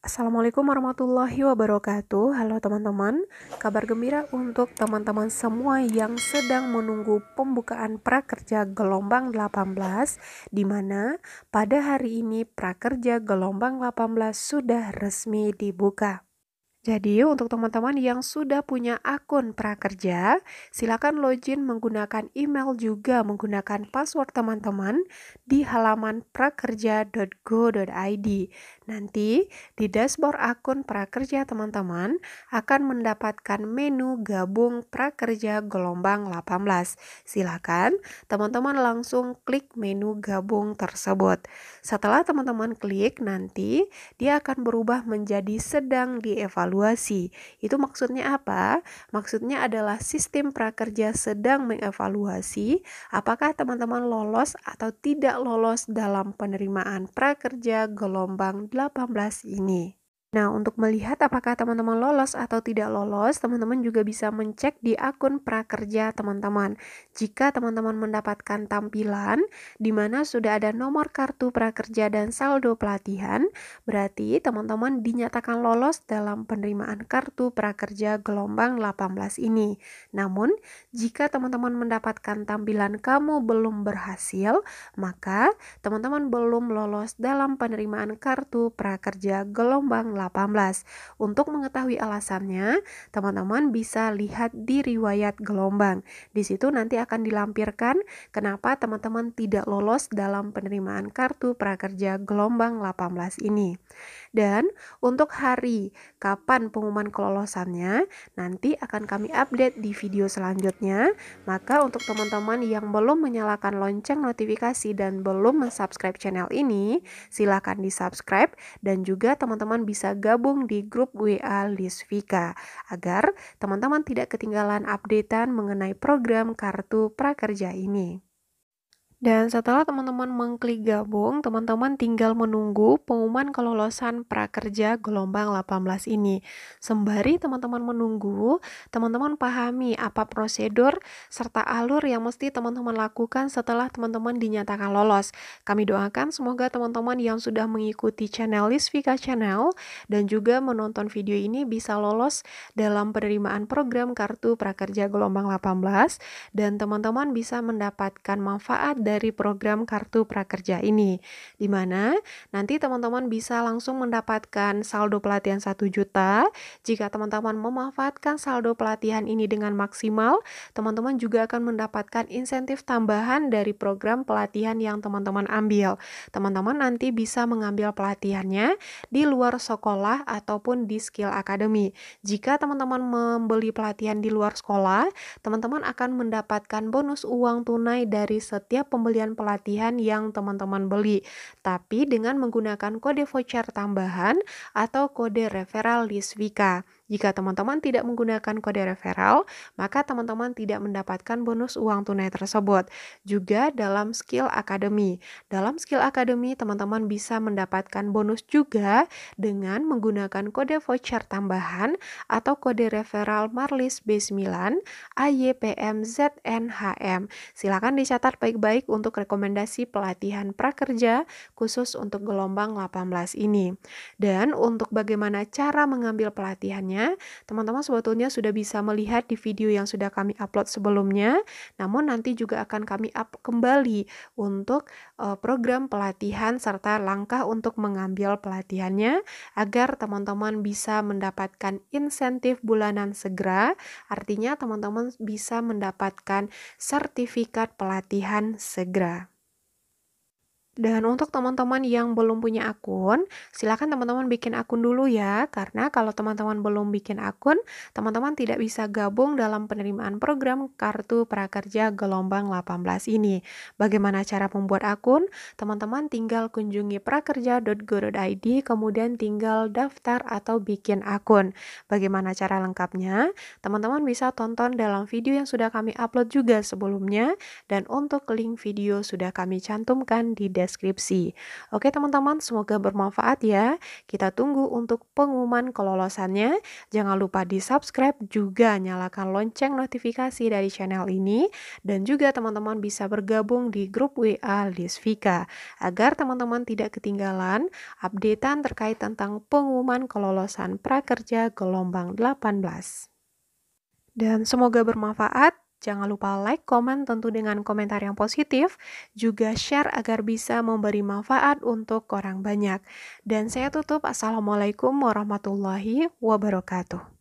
Assalamualaikum warahmatullahi wabarakatuh. Halo teman-teman, kabar gembira untuk teman-teman semua yang sedang menunggu pembukaan prakerja gelombang 18 di mana pada hari ini prakerja gelombang 18 sudah resmi dibuka. Jadi untuk teman-teman yang sudah punya akun prakerja, silakan login menggunakan email juga menggunakan password teman-teman di halaman prakerja.go.id. Nanti di dashboard akun prakerja teman-teman akan mendapatkan menu gabung prakerja gelombang 18. Silakan teman-teman langsung klik menu gabung tersebut. Setelah teman-teman klik nanti dia akan berubah menjadi sedang dievaluasi mengevaluasi. Itu maksudnya apa? Maksudnya adalah sistem prakerja sedang mengevaluasi apakah teman-teman lolos atau tidak lolos dalam penerimaan prakerja gelombang 18 ini. Nah, untuk melihat apakah teman-teman lolos atau tidak lolos, teman-teman juga bisa mencek di akun prakerja teman-teman. Jika teman-teman mendapatkan tampilan di mana sudah ada nomor kartu prakerja dan saldo pelatihan, berarti teman-teman dinyatakan lolos dalam penerimaan kartu prakerja gelombang 18 ini. Namun, jika teman-teman mendapatkan tampilan kamu belum berhasil, maka teman-teman belum lolos dalam penerimaan kartu prakerja gelombang 18. Untuk mengetahui alasannya, teman-teman bisa lihat di riwayat gelombang. Di situ nanti akan dilampirkan kenapa teman-teman tidak lolos dalam penerimaan kartu prakerja gelombang 18 ini. Dan untuk hari kapan pengumuman kelolosannya, nanti akan kami update di video selanjutnya. Maka untuk teman-teman yang belum menyalakan lonceng notifikasi dan belum mensubscribe channel ini, silahkan di-subscribe dan juga teman-teman bisa gabung di grup WA Lisvika agar teman-teman tidak ketinggalan updatean mengenai program Kartu Prakerja ini. Dan setelah teman-teman mengklik gabung, teman-teman tinggal menunggu pengumuman kelolosan prakerja gelombang 18 ini. Sembari teman-teman menunggu, teman-teman pahami apa prosedur serta alur yang mesti teman-teman lakukan setelah teman-teman dinyatakan lolos. Kami doakan semoga teman-teman yang sudah mengikuti channel Lisvika Channel dan juga menonton video ini bisa lolos dalam penerimaan program kartu prakerja gelombang 18 dan teman-teman bisa mendapatkan manfaat dari program Kartu Prakerja ini, di mana nanti teman-teman bisa langsung mendapatkan saldo pelatihan 1 juta. Jika teman-teman memanfaatkan saldo pelatihan ini dengan maksimal, teman-teman juga akan mendapatkan insentif tambahan dari program pelatihan yang teman-teman ambil. Teman-teman nanti bisa mengambil pelatihannya di luar sekolah ataupun di Skill Academy. Jika teman-teman membeli pelatihan di luar sekolah, teman-teman akan mendapatkan bonus uang tunai dari setiap pembelian pelatihan yang teman-teman beli, tapi dengan menggunakan kode voucher tambahan atau kode referral di Swika. Jika teman-teman tidak menggunakan kode referral, maka teman-teman tidak mendapatkan bonus uang tunai tersebut. Juga dalam skill academy. Dalam skill academy, teman-teman bisa mendapatkan bonus juga dengan menggunakan kode voucher tambahan atau kode referral Marlis B9 AYPMZNHM. Silakan dicatat baik-baik untuk rekomendasi pelatihan prakerja khusus untuk gelombang 18 ini. Dan untuk bagaimana cara mengambil pelatihannya, lainnya, teman-teman sebetulnya sudah bisa melihat di video yang sudah kami upload sebelumnya. Namun nanti juga akan kami up kembali untuk uh, program pelatihan serta langkah untuk mengambil pelatihannya agar teman-teman bisa mendapatkan insentif bulanan segera. Artinya teman-teman bisa mendapatkan sertifikat pelatihan segera. Dan untuk teman-teman yang belum punya akun, silakan teman-teman bikin akun dulu ya, karena kalau teman-teman belum bikin akun, teman-teman tidak bisa gabung dalam penerimaan program Kartu Prakerja Gelombang 18 ini. Bagaimana cara membuat akun? Teman-teman tinggal kunjungi prakerja.go.id, kemudian tinggal daftar atau bikin akun. Bagaimana cara lengkapnya? Teman-teman bisa tonton dalam video yang sudah kami upload juga sebelumnya, dan untuk link video sudah kami cantumkan di deskripsi. Oke teman-teman, semoga bermanfaat ya. Kita tunggu untuk pengumuman kelolosannya. Jangan lupa di-subscribe juga nyalakan lonceng notifikasi dari channel ini dan juga teman-teman bisa bergabung di grup WA Lisvika agar teman-teman tidak ketinggalan updatean terkait tentang pengumuman kelolosan prakerja gelombang 18. Dan semoga bermanfaat. Jangan lupa like, komen tentu dengan komentar yang positif, juga share agar bisa memberi manfaat untuk orang banyak. Dan saya tutup, Assalamualaikum warahmatullahi wabarakatuh.